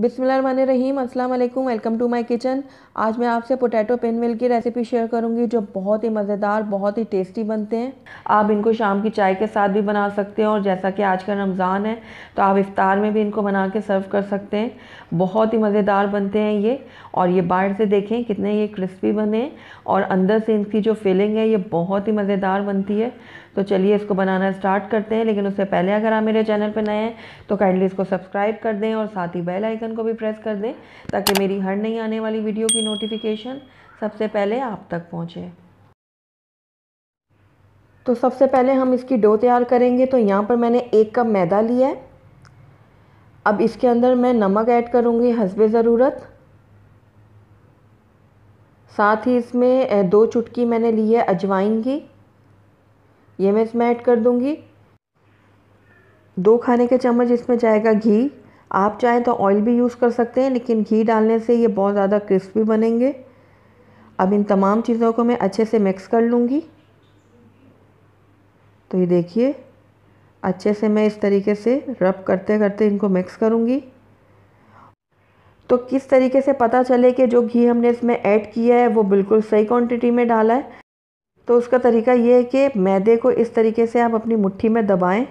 बिसमीम अस्सलाम वालेकुम वेलकम टू माय किचन आज मैं आपसे पोटैटो पेन मिल की रेसिपी शेयर करूंगी जो बहुत ही मज़ेदार बहुत ही टेस्टी बनते हैं आप इनको शाम की चाय के साथ भी बना सकते हैं और जैसा कि आज का रमज़ान है तो आप इफ़ार में भी इनको बना के सर्व कर सकते हैं बहुत ही मज़ेदार बनते हैं ये और ये बाहर से देखें कितने ये क्रिस्पी बने और अंदर से इनकी जो फीलिंग है ये बहुत ही मज़ेदार बनती है तो चलिए इसको बनाना स्टार्ट करते हैं लेकिन उससे पहले अगर आप मेरे चैनल पर नए हैं तो काइंडली इसको सब्सक्राइब कर दें और साथ ही बेलाइकन बटन को भी प्रेस कर दें ताकि मेरी हर नई आने वाली वीडियो की नोटिफिकेशन सबसे पहले आप तक पहुँचे तो सबसे पहले हम इसकी डो तैयार करेंगे तो यहाँ पर मैंने एक कप मैदा लिया है अब इसके अंदर मैं नमक ऐड करूँगी हसब ज़रूरत साथ ही इसमें दो चुटकी मैंने ली है अजवाइन की ये मैं इसमें ऐड कर दूँगी दो खाने के चम्मच इसमें जाएगा घी आप चाहें तो ऑयल भी यूज़ कर सकते हैं लेकिन घी डालने से ये बहुत ज़्यादा क्रिस्पी बनेंगे अब इन तमाम चीज़ों को मैं अच्छे से मिक्स कर लूँगी तो ये देखिए अच्छे से मैं इस तरीके से रब करते करते इनको मिक्स करूँगी तो किस तरीके से पता चले कि जो घी हमने इसमें ऐड किया है वो बिल्कुल सही क्वांटिटी में डाला है तो उसका तरीका ये है कि मैदे को इस तरीके से आप अपनी मुट्ठी में दबाएं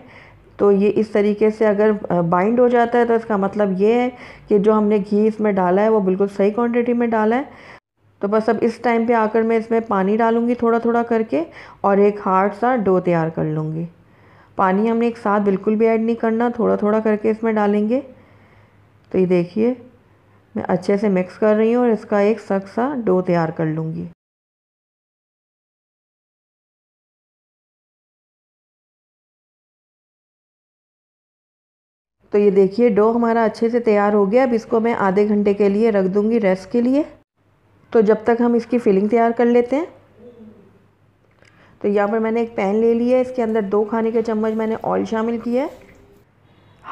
तो ये इस तरीके से अगर बाइंड हो जाता है तो इसका मतलब ये है कि जो हमने घी इसमें डाला है वो बिल्कुल सही क्वांटिटी में डाला है तो बस अब इस टाइम पे आकर मैं इसमें पानी डालूँगी थोड़ा थोड़ा करके और एक हार्ड सा डो तैयार कर लूँगी पानी हमने एक साथ बिल्कुल भी ऐड नहीं करना थोड़ा थोड़ा करके इसमें डालेंगे तो ये देखिए मैं अच्छे से मिक्स कर रही हूँ और इसका एक सख्त सा डो तैयार कर लूँगी तो ये देखिए डो हमारा अच्छे से तैयार हो गया अब इसको मैं आधे घंटे के लिए रख दूँगी रेस्ट के लिए तो जब तक हम इसकी फिलिंग तैयार कर लेते हैं तो यहाँ पर मैंने एक पैन ले लिया है इसके अंदर दो खाने के चम्मच मैंने ऑयल शामिल किया है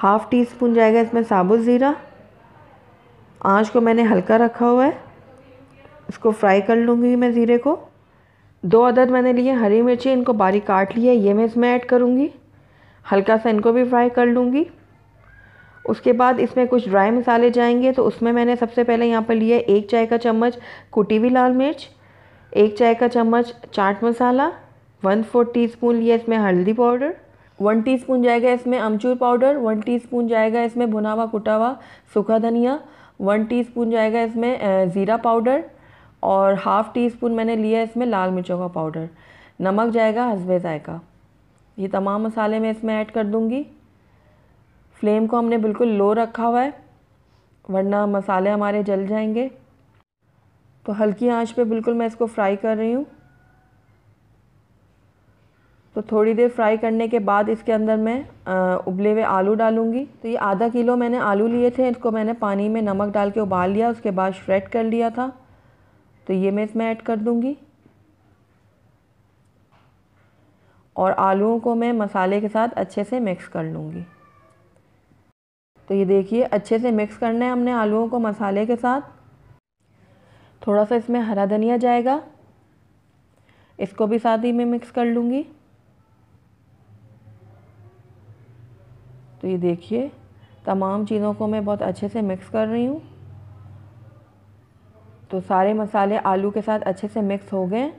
हाफ़ टी स्पून जाएगा इसमें साबुत ज़ीरा आँच को मैंने हल्का रखा हुआ है इसको फ्राई कर लूँगी मैं ज़ीरे को दो अदद मैंने लिए हरी मिर्ची इनको बारीक काट लिया ये मैं इसमें ऐड करूँगी हल्का सा इनको भी फ्राई कर लूँगी उसके बाद इसमें कुछ ड्राई मसाले जाएंगे तो उसमें मैंने सबसे पहले यहाँ पर लिया एक चाय का चम्मच कुटी हुई लाल मिर्च एक चाय का चम्मच chaat masala one fourth spoon लिया इसमें हल्दी पाउडर वन स्पून जाएगा इसमें अमचूर पाउडर वन स्पून जाएगा इसमें भुना हुआ कुटा हुआ सूखा धनिया वन स्पून जाएगा इसमें ज़ीरा पाउडर और हाफ़ टी स्पून मैंने लिया इसमें लाल मिर्चों का पाउडर नमक जाएगा हसबे जायका ये तमाम मसाले मैं इसमें ऐड कर दूँगी फ्लेम को हमने बिल्कुल लो रखा हुआ है वरना मसाले हमारे जल जाएंगे तो हल्की आंच पे बिल्कुल मैं इसको फ्राई कर रही हूँ तो थोड़ी देर फ्राई करने के बाद इसके अंदर मैं आ, उबले हुए आलू डालूँगी तो ये आधा किलो मैंने आलू लिए थे इसको मैंने पानी में नमक डाल के उबाल लिया उसके बाद श्रेड कर लिया था तो ये मैं इसमें ऐड कर दूँगी और आलूओं को मैं मसाले के साथ अच्छे से मिक्स कर लूँगी तो ये देखिए अच्छे से मिक्स करना है हमने आलूओं को मसाले के साथ थोड़ा सा इसमें हरा धनिया जाएगा इसको भी साथ ही मैं मिक्स कर लूँगी तो ये देखिए तमाम चीज़ों को मैं बहुत अच्छे से मिक्स कर रही हूँ तो सारे मसाले आलू के साथ अच्छे से मिक्स हो गए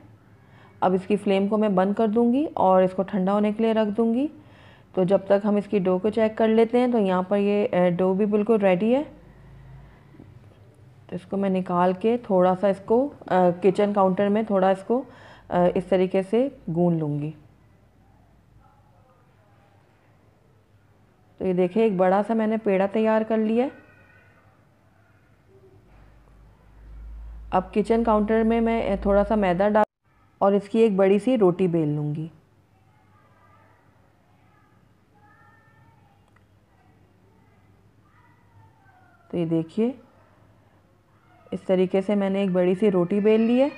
अब इसकी फ्लेम को मैं बंद कर दूँगी और इसको ठंडा होने के लिए रख दूँगी तो जब तक हम इसकी डो को चेक कर लेते हैं तो यहाँ पर ये डो भी बिल्कुल रेडी है तो इसको मैं निकाल के थोड़ा सा इसको किचन काउंटर में थोड़ा इसको आ, इस तरीके से गून लूँगी तो ये देखिए एक बड़ा सा मैंने पेड़ा तैयार कर लिया है अब किचन काउंटर में मैं थोड़ा सा मैदा डाल और इसकी एक बड़ी सी रोटी बेल लूँगी तो ये देखिए इस तरीके से मैंने एक बड़ी सी रोटी बेल ली है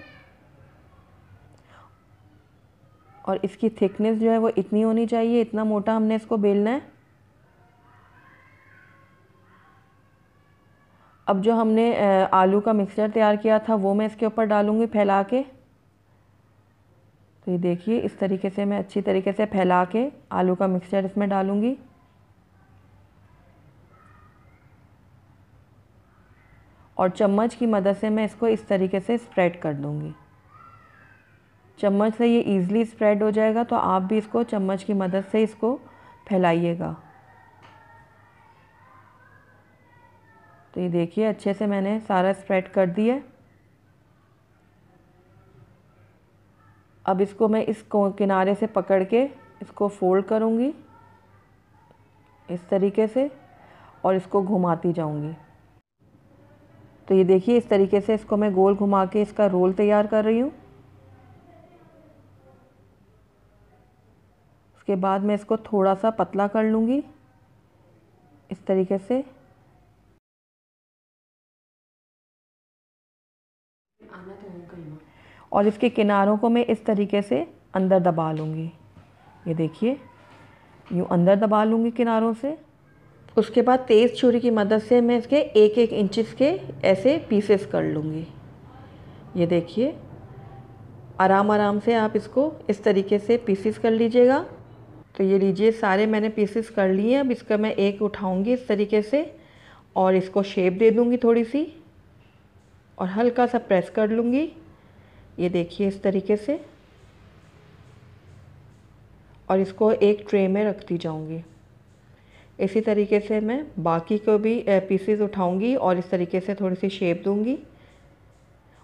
और इसकी थिकनेस जो है वो इतनी होनी चाहिए इतना मोटा हमने इसको बेलना है अब जो हमने आलू का मिक्सचर तैयार किया था वो मैं इसके ऊपर डालूँगी फैला के तो ये देखिए इस तरीके से मैं अच्छी तरीके से फैला के आलू का मिक्सचर इसमें डालूँगी और चम्मच की मदद से मैं इसको इस तरीके से स्प्रेड कर दूँगी चम्मच से ये ईज़िली स्प्रेड हो जाएगा तो आप भी इसको चम्मच की मदद से इसको फैलाइएगा तो ये देखिए अच्छे से मैंने सारा स्प्रेड कर दिया अब इसको मैं इस किनारे से पकड़ के इसको फोल्ड करूँगी इस तरीके से और इसको घुमाती जाऊँगी तो ये देखिए इस तरीके से इसको मैं गोल घुमा के इसका रोल तैयार कर रही हूँ उसके बाद मैं इसको थोड़ा सा पतला कर लूँगी इस तरीके से और इसके किनारों को मैं इस तरीके से अंदर दबा लूँगी ये देखिए यूँ अंदर दबा लूँगी किनारों से उसके बाद तेज़ छुरी की मदद से मैं इसके एक एक इंचिस के ऐसे पीसेस कर लूँगी ये देखिए आराम आराम से आप इसको इस तरीके से पीसेस कर लीजिएगा तो ये लीजिए सारे मैंने पीसेस कर लिए हैं अब इसका मैं एक उठाऊँगी इस तरीके से और इसको शेप दे दूँगी थोड़ी सी और हल्का सा प्रेस कर लूँगी ये देखिए इस तरीके से और इसको एक ट्रे में रखती जाऊँगी इसी तरीके से मैं बाकी को भी पीसेस उठाऊंगी और इस तरीके से थोड़ी सी शेप दूंगी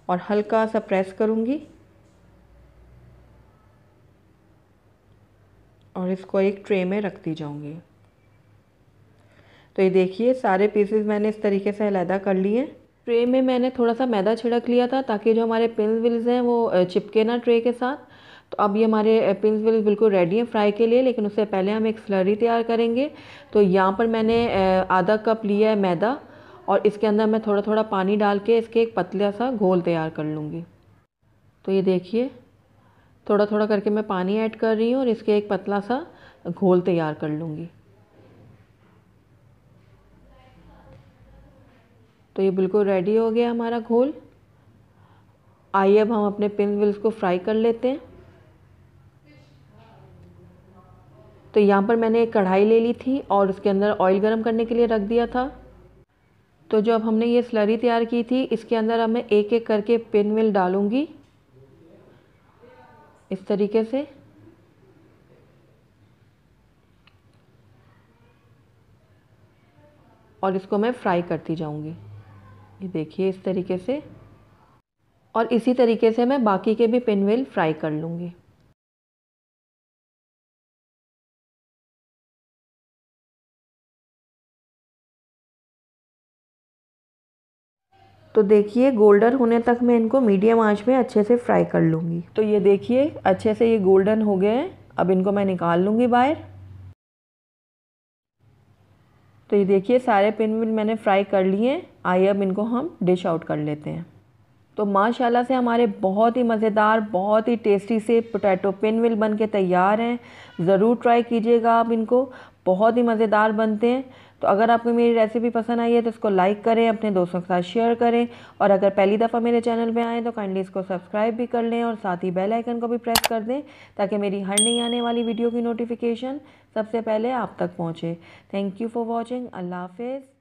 और हल्का सा प्रेस करूंगी और इसको एक ट्रे में रखती जाऊंगी तो ये देखिए सारे पीसेस मैंने इस तरीके से अलहदा कर लिए ट्रे में मैंने थोड़ा सा मैदा छिड़क लिया था ताकि जो हमारे पिन विल्स हैं वो चिपके ना ट्रे के साथ तो अब ये हमारे पिंस विल बिल्कुल रेडी हैं फ्राई के लिए लेकिन उससे पहले हम एक स्लरी तैयार करेंगे तो यहाँ पर मैंने आधा कप लिया है मैदा और इसके अंदर मैं थोड़ा थोड़ा पानी डाल के इसके एक पतला सा घोल तैयार कर लूँगी तो ये देखिए थोड़ा थोड़ा करके मैं पानी ऐड कर रही हूँ और इसके एक पतला सा घोल तैयार कर लूँगी तो ये बिल्कुल रेडी हो गया हमारा घोल आइए अब हम अपने पिन विल्स को फ्राई कर लेते हैं तो यहाँ पर मैंने एक कढ़ाई ले ली थी और उसके अंदर ऑयल गर्म करने के लिए रख दिया था तो जो अब हमने ये स्लरी तैयार की थी इसके अंदर अब मैं एक एक करके पिन मिल डालूँगी इस तरीके से और इसको मैं फ्राई करती जाऊँगी ये देखिए इस तरीके से और इसी तरीके से मैं बाकी के भी पिन फ्राई कर लूँगी तो देखिए गोल्डन होने तक मैं इनको मीडियम आंच में अच्छे से फ्राई कर लूँगी तो ये देखिए अच्छे से ये गोल्डन हो गए हैं अब इनको मैं निकाल लूँगी बाहर तो ये देखिए सारे पिन मैंने फ्राई कर लिए आइए अब इनको हम डिश आउट कर लेते हैं तो माशाल्लाह से हमारे बहुत ही मज़ेदार बहुत ही टेस्टी से पोटैटो पिन विल बन के तैयार हैं ज़रूर ट्राई कीजिएगा आप इनको बहुत ही मज़ेदार बनते हैं तो अगर आपको मेरी रेसिपी पसंद आई है तो इसको लाइक करें अपने दोस्तों के साथ शेयर करें और अगर पहली दफ़ा मेरे चैनल पर आएँ तो काइंडली इसको सब्सक्राइब भी कर लें और साथ ही बेल आइकन को भी प्रेस कर दें ताकि मेरी हर नई आने वाली वीडियो की नोटिफिकेशन सबसे पहले आप तक पहुँचे थैंक यू फॉर वॉचिंग अल्लाह हाफिज़